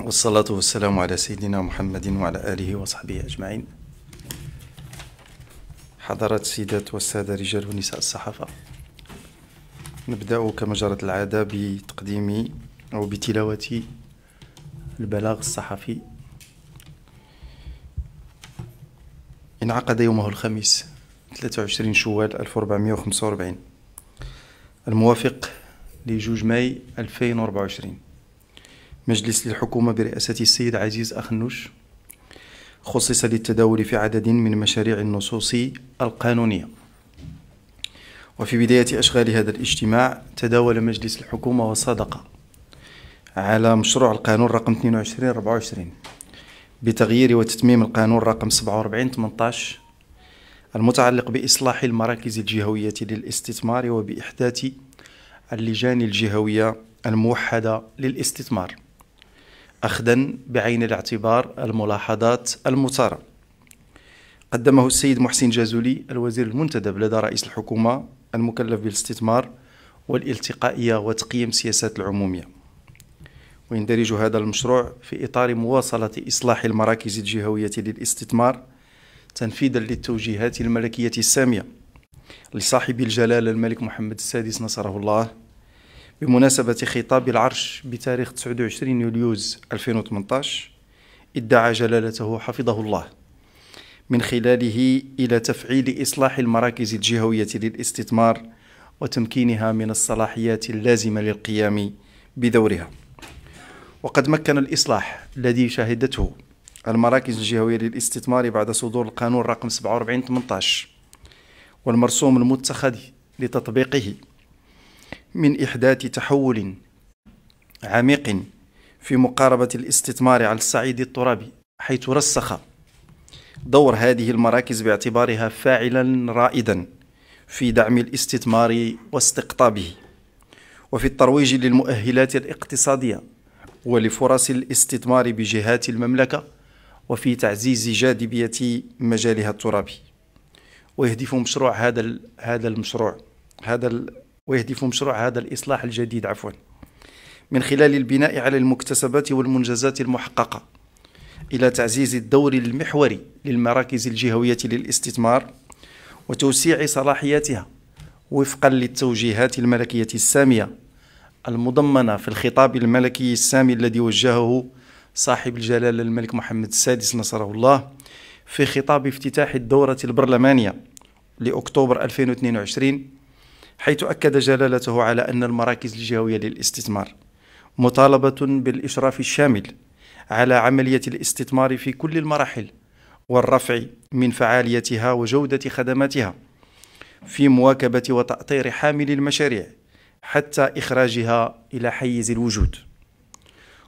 والصلاة والسلام على سيدنا محمد وعلى آله وصحبه أجمعين حضرات السيدات والسادة رجال ونساء الصحافة نبدأ كما جرت العادة بتقديم أو بتلاوة البلاغ الصحفي انعقد يومه الخميس 23 شوال 1445 الموافق لجوج ماي 2024 مجلس للحكومة برئاسة السيد عزيز أخنوش خصص للتداول في عدد من مشاريع النصوص القانونية وفي بداية أشغال هذا الاجتماع تداول مجلس الحكومة وصدق على مشروع القانون رقم 2224 بتغيير وتتميم القانون رقم 4718 المتعلق بإصلاح المراكز الجهوية للاستثمار وبإحداث اللجان الجهوية الموحدة للاستثمار أخذا بعين الاعتبار الملاحظات المثارة قدمه السيد محسن جازولي الوزير المنتدب لدى رئيس الحكومة المكلف بالاستثمار والالتقائية وتقييم السياسات العمومية ويندرج هذا المشروع في إطار مواصلة إصلاح المراكز الجهوية للاستثمار تنفيذا للتوجيهات الملكية السامية لصاحب الجلالة الملك محمد السادس نصره الله بمناسبة خطاب العرش بتاريخ 29 يوليوز 2018 ادعى جلالته حفظه الله من خلاله إلى تفعيل إصلاح المراكز الجهوية للاستثمار وتمكينها من الصلاحيات اللازمة للقيام بدورها وقد مكن الإصلاح الذي شهدته المراكز الجهوية للاستثمار بعد صدور القانون رقم 47 18 والمرسوم المتخذ لتطبيقه من إحداث تحول عميق في مقاربة الاستثمار على الصعيد الترابي حيث رسخ دور هذه المراكز باعتبارها فاعلا رائدا في دعم الاستثمار واستقطابه وفي الترويج للمؤهلات الاقتصادية ولفرص الاستثمار بجهات المملكة وفي تعزيز جاذبية مجالها الترابي ويهدف مشروع هذا هذا المشروع هذا ويهدف مشروع هذا الإصلاح الجديد عفوا من خلال البناء على المكتسبات والمنجزات المحققة إلى تعزيز الدور المحوري للمراكز الجهوية للاستثمار وتوسيع صلاحياتها وفقا للتوجيهات الملكية السامية المضمنة في الخطاب الملكي السامي الذي وجهه صاحب الجلالة الملك محمد السادس نصره الله في خطاب افتتاح الدورة البرلمانية لأكتوبر 2022 حيث أكد جلالته على أن المراكز الجهوية للاستثمار مطالبة بالإشراف الشامل على عملية الاستثمار في كل المراحل والرفع من فعاليتها وجودة خدماتها في مواكبة وتأطير حامل المشاريع حتى إخراجها إلى حيز الوجود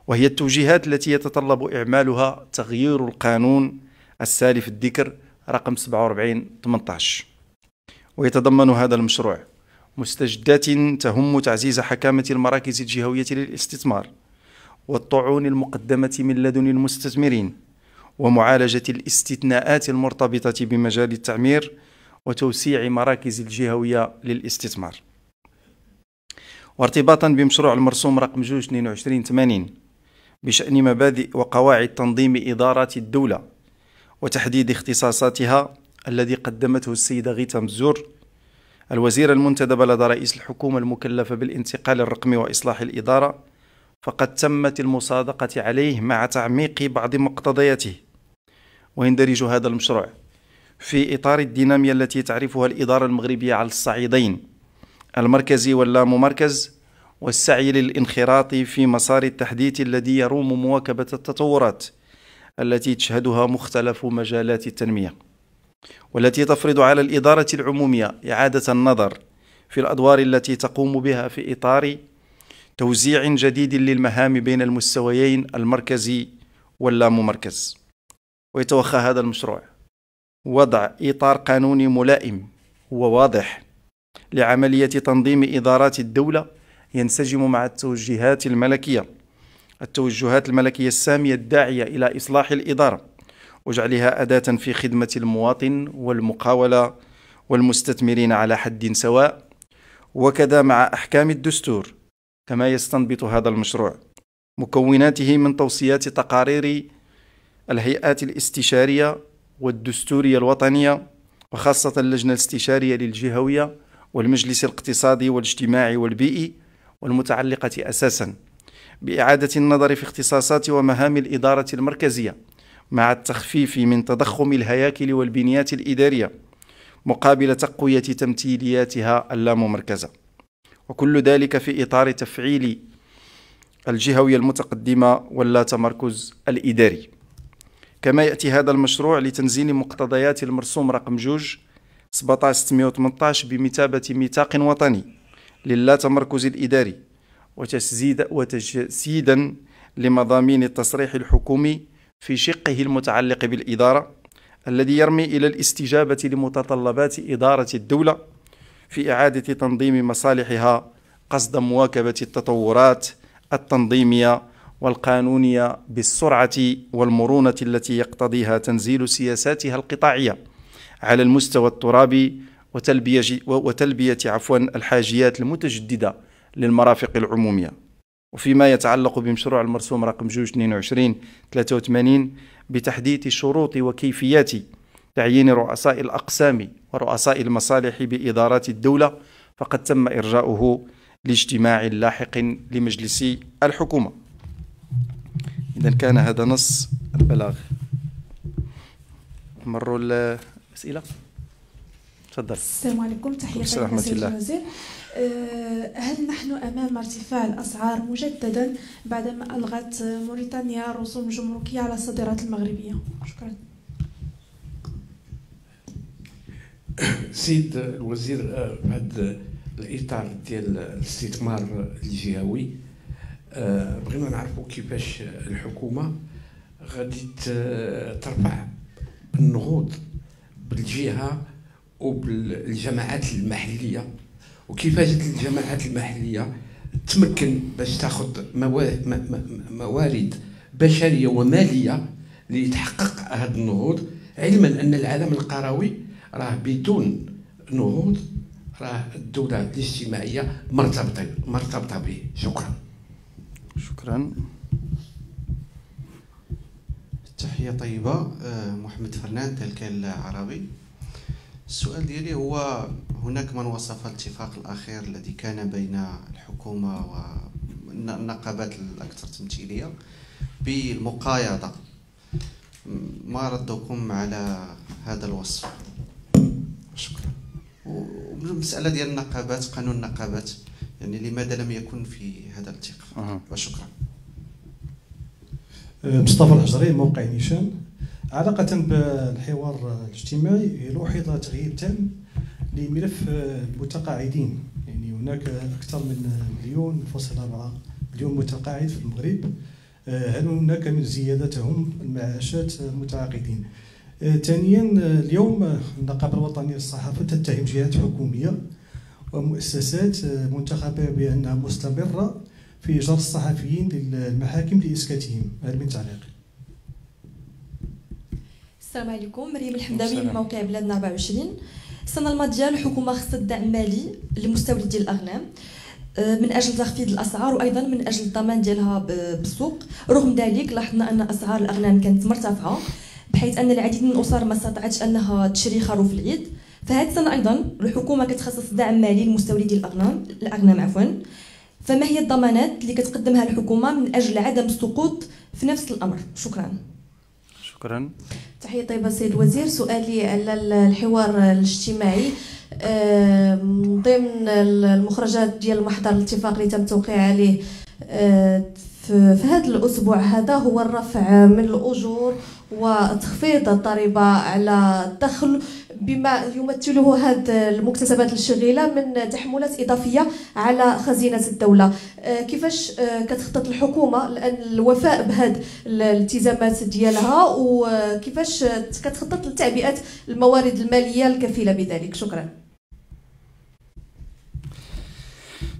وهي التوجيهات التي يتطلب إعمالها تغيير القانون السالف الذكر رقم 47 18 ويتضمن هذا المشروع مستجدات تهم تعزيز حكامة المراكز الجهوية للاستثمار والطعون المقدمة من لدن المستثمرين ومعالجة الاستثناءات المرتبطة بمجال التعمير وتوسيع مراكز الجهوية للاستثمار وارتباطا بمشروع المرسوم رقم 2280 بشأن مبادئ وقواعد تنظيم إدارة الدولة وتحديد اختصاصاتها الذي قدمته السيدة غيتا مزور الوزير المنتدب لدى رئيس الحكومة المكلفة بالانتقال الرقمي وإصلاح الإدارة فقد تمت المصادقة عليه مع تعميق بعض مقتضياته ويندرج هذا المشروع في إطار الدينامية التي تعرفها الإدارة المغربية على الصعيدين المركزي واللاممركز والسعي للانخراط في مسار التحديث الذي يروم مواكبة التطورات التي تشهدها مختلف مجالات التنميه والتي تفرض على الإدارة العمومية إعادة النظر في الأدوار التي تقوم بها في إطار توزيع جديد للمهام بين المستويين المركزي واللامركز ويتوخى هذا المشروع وضع إطار قانوني ملائم وواضح لعملية تنظيم إدارات الدولة ينسجم مع التوجهات الملكية التوجهات الملكية السامية الداعية إلى إصلاح الإدارة وجعلها أداة في خدمة المواطن والمقاولة والمستثمرين على حد سواء وكذا مع أحكام الدستور كما يستنبط هذا المشروع مكوناته من توصيات تقارير الهيئات الاستشارية والدستورية الوطنية وخاصة اللجنة الاستشارية للجهوية والمجلس الاقتصادي والاجتماعي والبيئي والمتعلقة أساسا بإعادة النظر في اختصاصات ومهام الإدارة المركزية مع التخفيف من تضخم الهياكل والبنيات الإدارية مقابل تقوية تمثيلياتها اللاممركزة وكل ذلك في إطار تفعيل الجهوية المتقدمة واللا تمركز الإداري كما يأتي هذا المشروع لتنزيل مقتضيات المرسوم رقم جوج 1718 بمثابة ميثاق وطني للا تمركز الإداري وتجسيدا لمضامين التصريح الحكومي في شقه المتعلق بالإدارة الذي يرمي إلى الاستجابة لمتطلبات إدارة الدولة في إعادة تنظيم مصالحها قصد مواكبة التطورات التنظيمية والقانونية بالسرعة والمرونة التي يقتضيها تنزيل سياساتها القطاعية على المستوى الترابي وتلبية, وتلبية عفوا الحاجيات المتجددة للمرافق العمومية وفيما يتعلق بمشروع المرسوم رقم 22 83 بتحديد شروط وكيفيات تعيين رؤساء الأقسام ورؤساء المصالح بإدارات الدولة فقد تم إرجاؤه لاجتماع لاحق لمجلس الحكومة إذا كان هذا نص البلاغ مروا الأسئلة تفضل السلام عليكم تحية السلام عليكم آه، هل نحن أمام ارتفاع الأسعار مجددا بعدما ألغت موريتانيا رسوم جمركية على الصادرات المغربية؟ شكرا. سيد الوزير آه، بعد الاطار ديال الاستثمار الجهوي آه، بغينا نعرفوا كيفاش الحكومه غادي ترفع النهوض بالجهه وبالجماعات المحليه وكيفاش الجماعات المحليه تمكن باش تاخذ موارد بشريه وماليه لتحقق هذا النهوض علما ان العالم القروي راه بدون نهوض راه الدوله الاجتماعيه مرتبطه مرتبطه به شكرا شكرا تحيه طيبه آه، محمد فرنان تلك العربي السؤال ديالي هو هناك من وصف الاتفاق الأخير الذي كان بين الحكومة والنقابات الأكثر تمثيلية بالمقايضة ما ردكم على هذا الوصف شكرا والمسألة ديال النقابات قانون النقابات يعني لماذا لم يكن في هذا الاتفاق وشكرا أه، مصطفى الحجري موقع نيشان علاقة بالحوار الاجتماعي لوحظ تغيير تام لملف المتقاعدين آه، يعني هناك اكثر من مليون فاصل أربعة مليون متقاعد في المغرب آه، هل هناك من زيادتهم المعاشات المتعاقدين آه، ثانيا اليوم النقابه الوطنيه للصحافه تتهم جهات حكوميه ومؤسسات منتخبه بانها مستمره في جر الصحفيين للمحاكم لاسكاتهم هل من تعليق السلام عليكم مريم الحمداوي من موقع بلادنا 24 السنه الماضيه الحكومه خصت دعم مالي للمستورد ديال الاغنام آه، من اجل تخفيض الاسعار وايضا من اجل الضمان ديالها بالسوق رغم ذلك لاحظنا ان اسعار الاغنام كانت مرتفعه بحيث ان العديد من الاسر ما استطاعتش انها تشري خروف العيد فهذه السنه ايضا الحكومه كتخصص دعم مالي لمستوردي الاغنام الاغنام عفوا فما هي الضمانات اللي كتقدمها الحكومه من اجل عدم السقوط في نفس الامر شكرا شكرا تحية طيبة سيد الوزير سؤالي على الحوار الاجتماعي من ضمن المخرجات ديال المحضر الاتفاق اللي تم توقيع عليه آه، في هذا الأسبوع هذا هو الرفع من الأجور وتخفيض الضريبة على الدخل بما يمثله هذه المكتسبات الشغيله من تحملات اضافيه على خزينه الدوله آه، كيفاش آه، كتخطط الحكومه الان الوفاء بهذه الالتزامات ديالها وكيفاش كتخطط لتعبئه الموارد الماليه الكفيله بذلك شكرا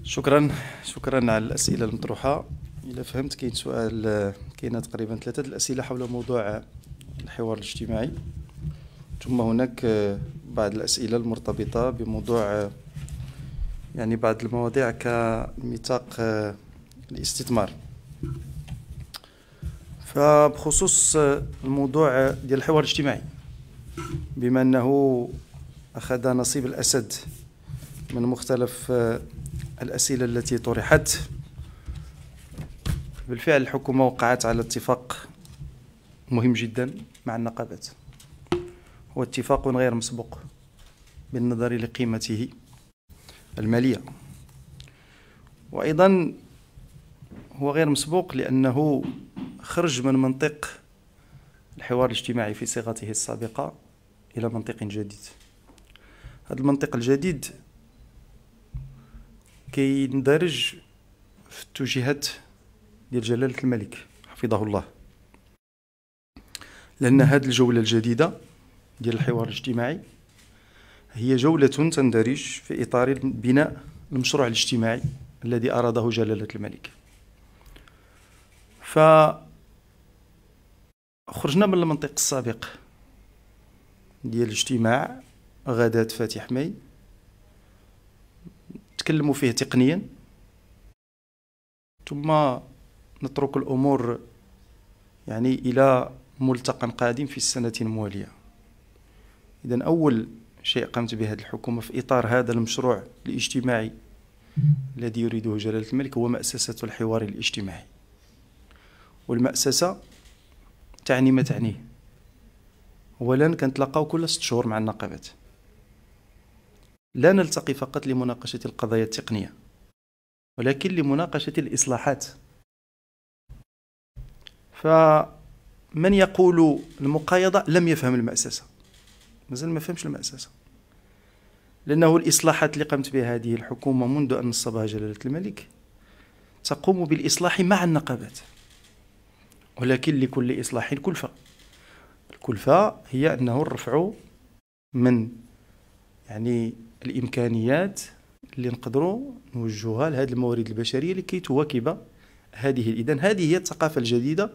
شكرا شكرا على الاسئله المطروحه إذا فهمت كاين سؤال كاين تقريبا ثلاثة الأسئلة حول موضوع الحوار الاجتماعي ثم هناك بعض الأسئلة المرتبطة بموضوع يعني بعض المواضيع كميثاق الاستثمار فبخصوص الموضوع ديال الحوار الاجتماعي بما أنه أخذ نصيب الأسد من مختلف الأسئلة التي طرحت بالفعل الحكومة وقعت على اتفاق مهم جدا مع النقابات هو اتفاق غير مسبوق بالنظر لقيمته المالية وأيضا هو غير مسبوق لأنه خرج من منطق الحوار الاجتماعي في صيغته السابقة إلى منطق جديد هذا المنطق الجديد كيندرج في اتجاهات ديال جلالة الملك حفظه الله لأن هذه الجولة الجديدة ديال الحوار الاجتماعي هي جولة تندرج في إطار بناء المشروع الاجتماعي الذي أراده جلالة الملك ف خرجنا من المنطق السابق ديال الاجتماع غداة فاتح مي تكلموا فيه تقنيا ثم نترك الأمور يعني إلى ملتقى قادم في السنة الموالية إذا أول شيء قامت به هذه الحكومة في إطار هذا المشروع الاجتماعي الذي يريده جلالة الملك هو مأسسة الحوار الاجتماعي والمأسسة تعني ما تعنيه أولا كنتلاقاو كل ست شهور مع النقابات لا نلتقي فقط لمناقشة القضايا التقنية ولكن لمناقشة الإصلاحات فمن يقول المقايضة لم يفهم المأسسة مازال ما فهمش المأسسة لأنه الإصلاحات اللي قامت بها هذه الحكومة منذ أن نصبها جلالة الملك تقوم بالإصلاح مع النقابات ولكن لكل إصلاح كلفة الكلفة هي أنه الرفع من يعني الإمكانيات اللي نقدروا نوجهها لهذه الموارد البشرية لكي تواكب هذه الإدان هذه هي الثقافة الجديدة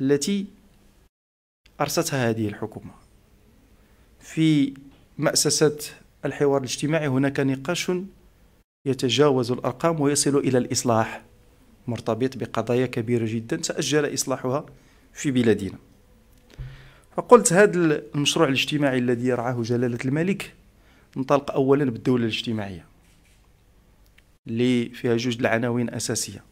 التي أرستها هذه الحكومة في مأسسة الحوار الاجتماعي هناك نقاش يتجاوز الأرقام ويصل إلى الإصلاح مرتبط بقضايا كبيرة جدا تأجل إصلاحها في بلادنا فقلت هذا المشروع الاجتماعي الذي يرعاه جلالة الملك ننطلق أولا بالدولة الاجتماعية اللي فيها جوج العناوين أساسية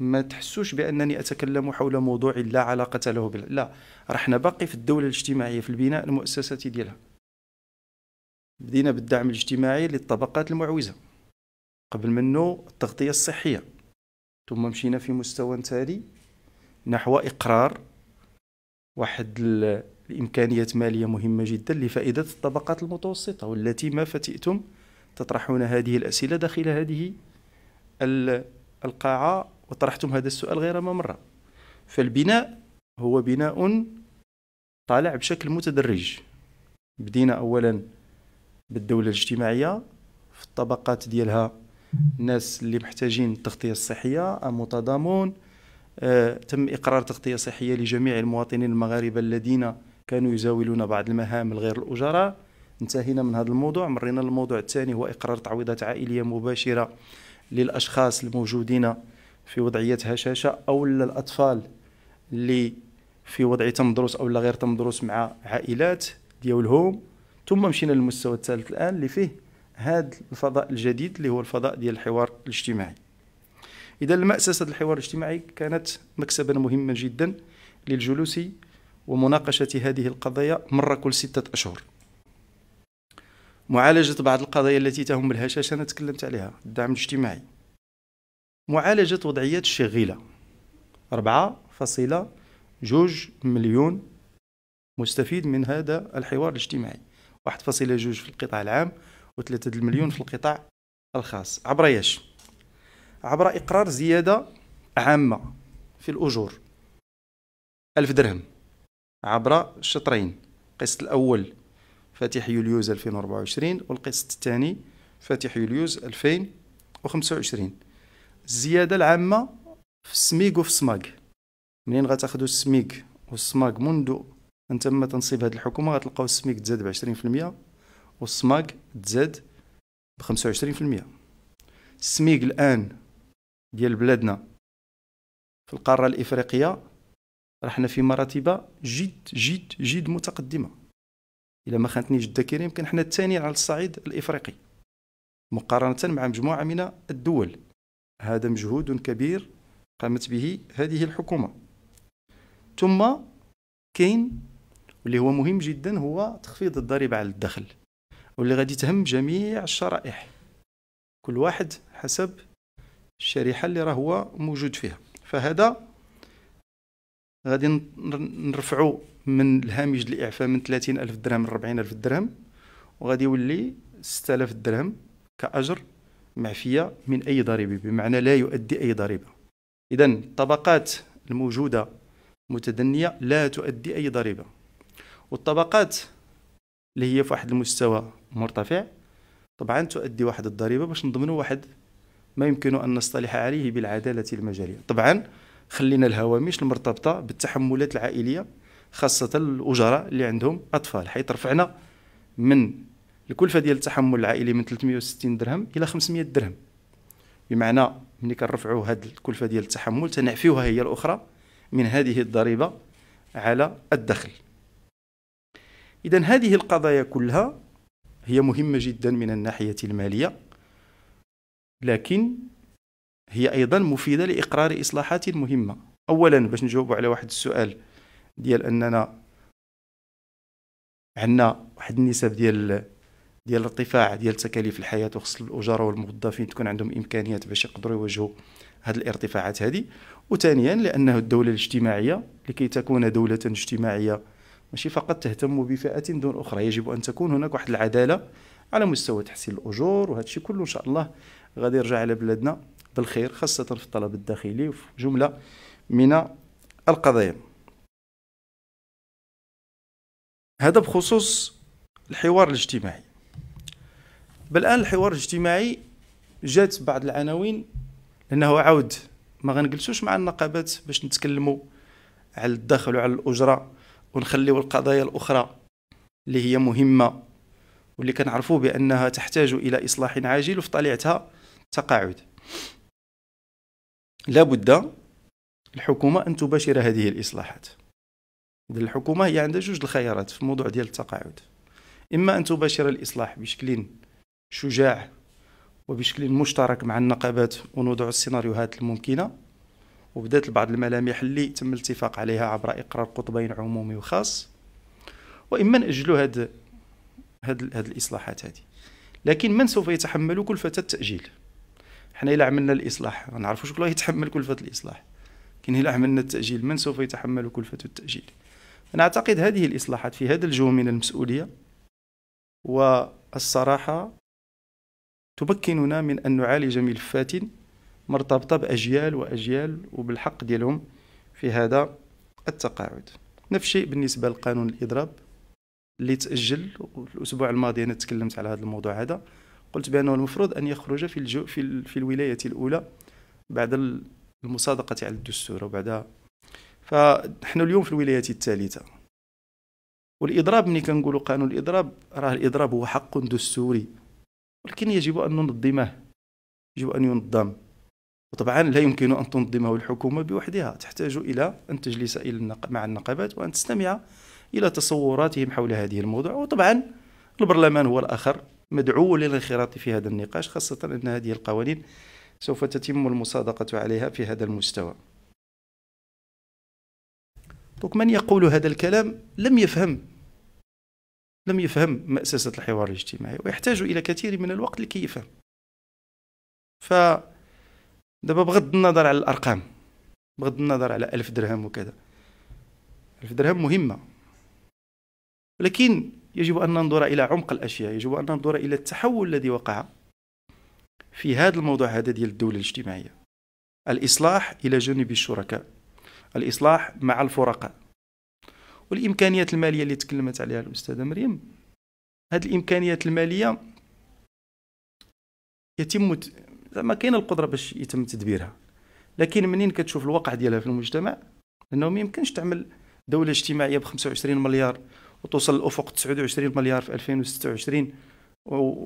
ما تحسوش بانني اتكلم حول موضوع لا علاقه له بلا. لا راه باقي في الدوله الاجتماعيه في البناء المؤسساتي ديالها بدينا بالدعم الاجتماعي للطبقات المعوزه قبل منه التغطيه الصحيه ثم مشينا في مستوى تالي نحو اقرار واحد الامكانيات ماليه مهمه جدا لفائده الطبقات المتوسطه والتي ما فتئتم تطرحون هذه الاسئله داخل هذه القاعه وطرحتم هذا السؤال غير ما مرة فالبناء هو بناء طالع بشكل متدرج بدينا أولا بالدولة الاجتماعية في الطبقات ديالها الناس اللي محتاجين التغطية الصحية متضامن آه تم إقرار تغطية صحية لجميع المواطنين المغاربة الذين كانوا يزاولون بعض المهام الغير الأجراء انتهينا من هذا الموضوع مرينا للموضوع الثاني هو إقرار تعويضات عائلية مباشرة للأشخاص الموجودين في وضعيه هشاشه او الاطفال اللي في وضع تمدرس او لا غير تمدرس مع عائلات ديالهم ثم مشينا للمستوى الثالث الان اللي فيه هذا الفضاء الجديد اللي هو الفضاء ديال الحوار الاجتماعي اذا المأسسه الحوار الاجتماعي كانت مكسبا مهما جدا للجلوس ومناقشه هذه القضايا مره كل سته اشهر معالجه بعض القضايا التي تهم الهشاشه انا تكلمت عليها الدعم الاجتماعي معالجة وضعيات الشغيلة أربعة فاصلة جوج مليون مستفيد من هذا الحوار الاجتماعي واحد فاصلة جوج في القطاع العام وثلاثة المليون في القطاع الخاص عبر ياش عبر إقرار زيادة عامة في الأجور ألف درهم عبر شطرين القسط الأول فاتح يوليوز 2024 والقسط الثاني فاتح يوليوز 2025 الزياده العامه في السميك وفي السماك منين غتاخذوا السميك والسماك منذ ان تم تنصيب هذه الحكومه غتلقاو السميك تزاد ب 20% والسماك تزاد ب 25% السميك الان ديال بلادنا في القاره الافريقيه راه حنا في مراتب جد جد جد متقدمه الا ما خانتنيش الذاكره يمكن حنا الثاني على الصعيد الافريقي مقارنه مع مجموعه من الدول هذا مجهود كبير قامت به هذه الحكومه ثم كاين واللي هو مهم جدا هو تخفيض الضريبه على الدخل واللي غادي تهم جميع الشرائح كل واحد حسب الشريحه اللي راه هو موجود فيها فهذا غادي نرفعوا من الهامش الاعفاء من 30 الف درهم ل 40 الف درهم وغادي يولي 6000 درهم كاجر معفية من أي ضريبة بمعنى لا يؤدي أي ضريبة إذا الطبقات الموجودة متدنية لا تؤدي أي ضريبة والطبقات اللي هي في واحد المستوى مرتفع طبعا تؤدي واحد الضريبة باش نضمنوا واحد ما يمكن أن نصطلح عليه بالعدالة المجالية طبعا خلينا الهوامش المرتبطة بالتحملات العائلية خاصة الأجراء اللي عندهم أطفال حيت رفعنا من الكلفه ديال التحمل العائلي من 360 درهم الى 500 درهم بمعنى ملي كنرفعوا هذه الكلفه ديال التحمل تنعفيوها هي الاخرى من هذه الضريبه على الدخل اذا هذه القضايا كلها هي مهمه جدا من الناحيه الماليه لكن هي ايضا مفيده لاقرار اصلاحات مهمه اولا باش نجاوبوا على واحد السؤال ديال اننا عندنا واحد النسب ديال ديال الارتفاع ديال تكاليف الحياه وخص الاجار والموظفين تكون عندهم امكانيات باش يقدروا يواجهوا هذه الارتفاعات هذه وثانيا لانه الدوله الاجتماعيه لكي تكون دوله اجتماعيه ماشي فقط تهتم بفئه دون اخرى يجب ان تكون هناك واحد العداله على مستوى تحسين الاجور وهذا الشيء كله ان شاء الله غادي يرجع على بلادنا بالخير خاصه في الطلب الداخلي وفي جمله من القضايا هذا بخصوص الحوار الاجتماعي بل الان الحوار الاجتماعي جات بعض العناوين لانه عاود ما غنجلسوش مع النقابات باش نتكلموا على الدخل وعلى الاجره ونخليو القضايا الاخرى اللي هي مهمه واللي كنعرفوا بانها تحتاج الى اصلاح عاجل وفي طليعتها تقاعد لابد الحكومه ان تباشر هذه الاصلاحات الحكومه هي عندها جوج الخيارات في موضوع ديال التقاعد اما ان تباشر الاصلاح بشكل شجاع وبشكل مشترك مع النقابات ونوضع السيناريوهات الممكنة وبدات بعض الملامح اللي تم الاتفاق عليها عبر إقرار قطبين عمومي وخاص وإما نأجلوا هاد هاد, هاد الإصلاحات هذه لكن من سوف يتحمل كلفة التأجيل حنا إلا عملنا الإصلاح غنعرفوا شكون يتحمل كلفة الإصلاح لكن إلا عملنا التأجيل من سوف يتحمل كلفة التأجيل أنا أعتقد هذه الإصلاحات في هذا الجو من المسؤولية والصراحة تمكننا من أن نعالج ملفات مرتبطة بأجيال وأجيال وبالحق ديالهم في هذا التقاعد نفس الشيء بالنسبة لقانون الإضراب اللي تأجل الأسبوع الماضي أنا تكلمت على هذا الموضوع هذا قلت بأنه المفروض أن يخرج في, الجو في, في الولاية الأولى بعد المصادقة على الدستور وبعد فنحن اليوم في الولاية الثالثة والإضراب ملي كنقولوا قانون الإضراب راه الإضراب هو حق دستوري ولكن يجب أن ننظمه يجب أن ينظم وطبعا لا يمكن أن تنظمه الحكومة بوحدها تحتاج إلى أن تجلس إلى مع النقابات وأن تستمع إلى تصوراتهم حول هذه الموضوع وطبعا البرلمان هو الآخر مدعو للانخراط في هذا النقاش خاصة أن هذه القوانين سوف تتم المصادقة عليها في هذا المستوى دونك من يقول هذا الكلام لم يفهم لم يفهم مأسسة الحوار الاجتماعي ويحتاج إلى كثير من الوقت لكي يفهم ف دابا بغض النظر على الأرقام بغض النظر على ألف درهم وكذا ألف درهم مهمة ولكن يجب أن ننظر إلى عمق الأشياء يجب أن ننظر إلى التحول الذي وقع في هذا الموضوع هذا ديال الدولة الاجتماعية الإصلاح إلى جانب الشركاء الإصلاح مع الفرقاء والامكانيات الماليه اللي تكلمت عليها الاستاذه مريم هذه الامكانيات الماليه يتم زعما كاينه القدره باش يتم تدبيرها لكن منين كتشوف الواقع ديالها في المجتمع انه ما يمكنش تعمل دوله اجتماعيه ب 25 مليار وتوصل لافق 29 مليار في 2026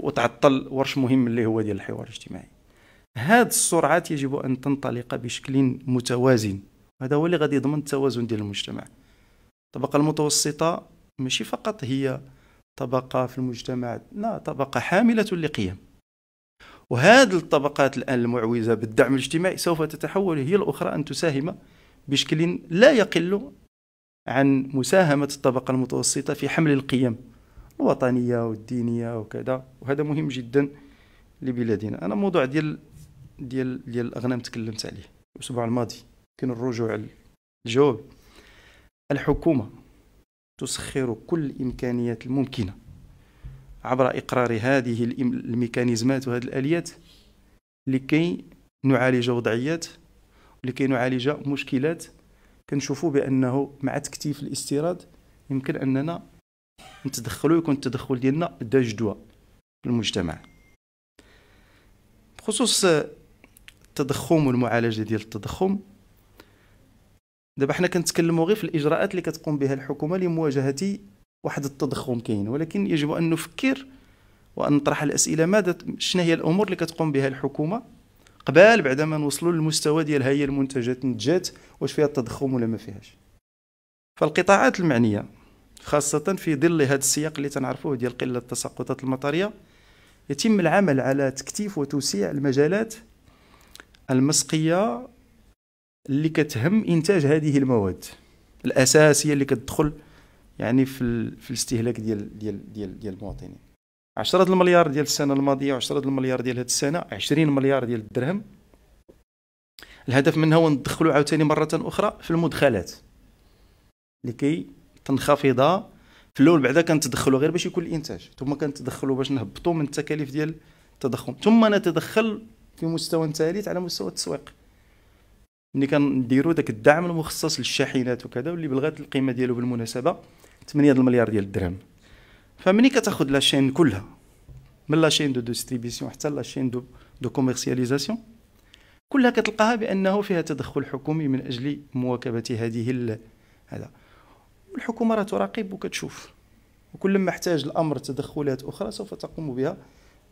وتعطل ورش مهم اللي هو ديال الحوار الاجتماعي هاد السرعات يجب ان تنطلق بشكل متوازن هذا هو اللي غادي يضمن التوازن ديال المجتمع الطبقة المتوسطة ماشي فقط هي طبقة في المجتمع لا طبقة حاملة لقيم وهذه الطبقات الآن المعوزة بالدعم الاجتماعي سوف تتحول هي الأخرى أن تساهم بشكل لا يقل عن مساهمة الطبقة المتوسطة في حمل القيم الوطنية والدينية وكذا وهذا مهم جدا لبلادنا أنا موضوع ديال ديال ديال الأغنام تكلمت عليه الأسبوع الماضي كان الرجوع الجواب الحكومة تسخر كل الإمكانيات الممكنة عبر إقرار هذه الميكانيزمات وهذه الآليات لكي نعالج وضعيات لكي نعالج مشكلات كنشوفوا بأنه مع تكتيف الاستيراد يمكن أننا نتدخلوا يكون التدخل ديالنا دا جدوى في المجتمع بخصوص التضخم والمعالجة ديال التضخم دابا حنا كنتكلموا غير في الاجراءات اللي كتقوم بها الحكومه لمواجهه واحد التضخم كاين ولكن يجب ان نفكر وان نطرح الاسئله ماذا شنو هي الامور اللي كتقوم بها الحكومه قبال بعد ما نوصلوا للمستوى ديال هي المنتجات نتجات واش فيها التضخم ولا ما فيهاش فالقطاعات المعنيه خاصه في ظل هذا السياق اللي تنعرفوه ديال قله التساقطات المطريه يتم العمل على تكثيف وتوسيع المجالات المسقيه اللي كتهم انتاج هذه المواد الاساسيه اللي كتدخل يعني في, ال... في الاستهلاك ديال ديال ديال ديال المواطنين 10 المليار ديال السنه الماضيه و10 المليار ديال هذه السنه 20 مليار ديال الدرهم الهدف منها هو ندخلوا عاوتاني مره اخرى في المدخلات لكي تنخفض في الاول بعدا كنتدخلوا غير باش يكون الانتاج ثم كنتدخلوا باش نهبطوا من التكاليف ديال التضخم ثم نتدخل في مستوى ثالث على مستوى التسويق ملي كنديروا داك الدعم المخصص للشاحنات وكذا واللي بلغات القيمه ديالو بالمناسبه 8 المليار ديال الدرهم فملي كتاخذ لاشين كلها من لاشين دو ديستريبيسيون حتى لاشين دو دو كوميرسياليزاسيون كلها كتلقاها بانه فيها تدخل حكومي من اجل مواكبه هذه هذا الحكومه راه تراقب وكتشوف وكل ما احتاج الامر تدخلات اخرى سوف تقوم بها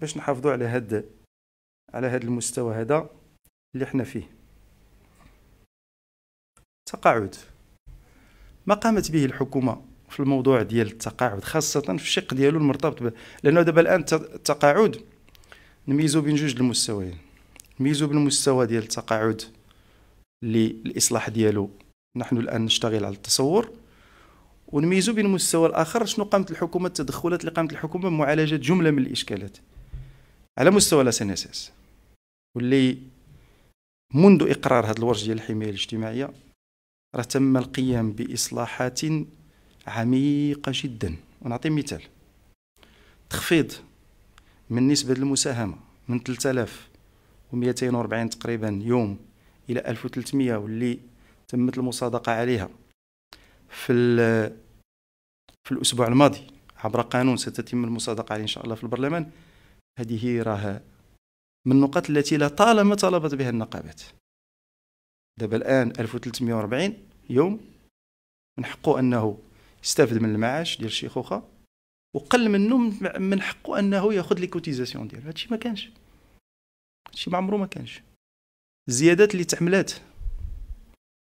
باش نحافظوا على هاد على هذا المستوى هذا اللي حنا فيه التقاعد ما قامت به الحكومه في الموضوع ديال التقاعد خاصه في الشق ديالو المرتبط به لانه دابا الان التقاعد نميزو بين جوج المستويين نميزو بالمستوى ديال التقاعد اللي الاصلاح ديالو نحن الان نشتغل على التصور ونميزو بين المستوى الاخر شنو قامت الحكومه التدخلات اللي قامت الحكومه بمعالجه جمله من الاشكالات على مستوى لا سنسس واللي منذ اقرار هذا الورش ديال الحمايه الاجتماعيه راه تم القيام باصلاحات عميقه جدا ونعطي مثال تخفيض من نسبه المساهمه من 3240 تقريبا يوم الى 1300 واللي تمت المصادقه عليها في في الاسبوع الماضي عبر قانون ستتم المصادقه عليه ان شاء الله في البرلمان هذه راه من النقاط التي لا طالما طلبت بها النقابات دابا الان 1340 يوم من حقه انه يستافد من المعاش ديال الشيخوخه وقل منه من حقه انه ياخذ لي كوتيزاسيون ديالو هادشي ما كانش هادشي ما عمرو ما كانش الزيادات اللي تعملات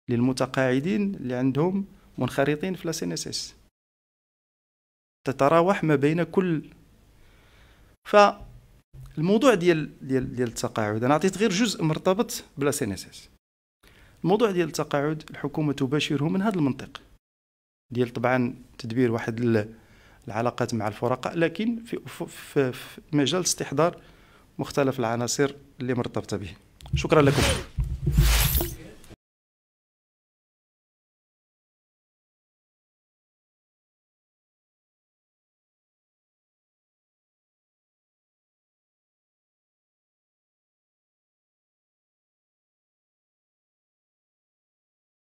للمتقاعدين اللي عندهم منخرطين في لاسين اس اس تتراوح ما بين كل فالموضوع ديال ديال ديال التقاعد انا عطيت غير جزء مرتبط بلا سي اس اس الموضوع ديال التقاعد الحكومه تباشره من هذا المنطق ديال طبعا تدبير واحد العلاقات مع الفرقاء لكن في, في, في مجال استحضار مختلف العناصر اللي مرتبطه به شكرا لكم